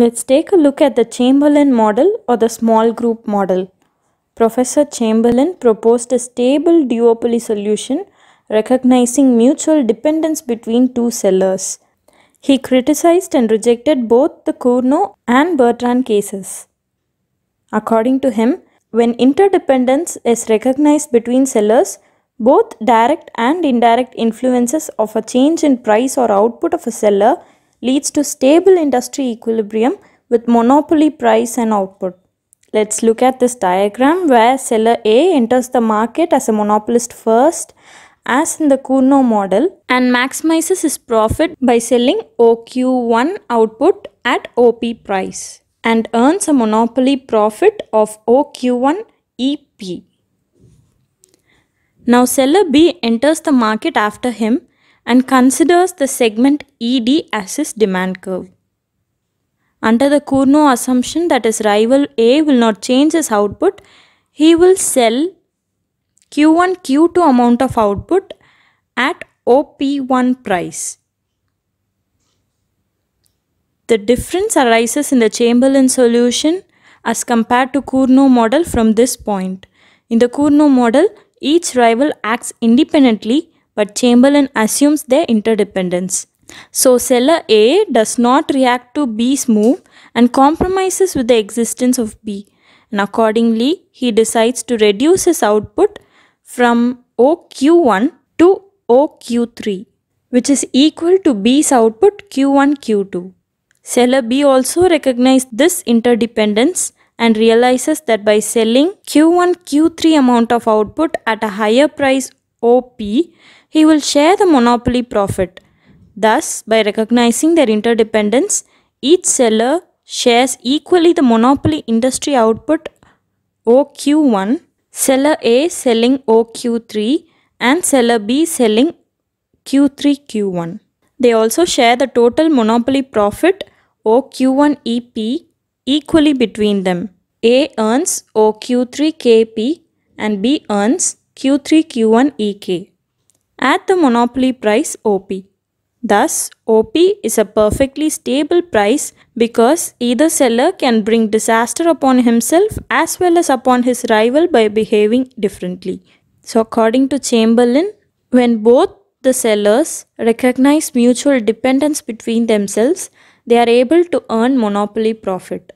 Let's take a look at the Chamberlain model or the small group model. Professor Chamberlain proposed a stable duopoly solution recognizing mutual dependence between two sellers. He criticized and rejected both the Cournot and Bertrand cases. According to him, when interdependence is recognized between sellers, both direct and indirect influences of a change in price or output of a seller leads to stable industry equilibrium with monopoly price and output. Let's look at this diagram where seller A enters the market as a monopolist first as in the Kurno model and maximizes his profit by selling OQ1 output at OP price and earns a monopoly profit of OQ1 EP. Now seller B enters the market after him and considers the segment ED as his demand curve. Under the Cournot assumption that his rival A will not change his output, he will sell Q1 Q2 amount of output at OP1 price. The difference arises in the Chamberlain solution as compared to Cournot model from this point. In the Cournot model, each rival acts independently but Chamberlain assumes their interdependence. So seller A does not react to B's move and compromises with the existence of B and accordingly he decides to reduce his output from OQ1 to OQ3 which is equal to B's output Q1 Q2. Seller B also recognizes this interdependence and realizes that by selling Q1 Q3 amount of output at a higher price OP he will share the monopoly profit. Thus, by recognizing their interdependence, each seller shares equally the monopoly industry output OQ1, seller A selling OQ3 and seller B selling Q3Q1. They also share the total monopoly profit OQ1EP equally between them. A earns OQ3KP and B earns Q3Q1EK at the monopoly price OP. Thus, OP is a perfectly stable price because either seller can bring disaster upon himself as well as upon his rival by behaving differently. So, according to Chamberlain, when both the sellers recognize mutual dependence between themselves, they are able to earn monopoly profit.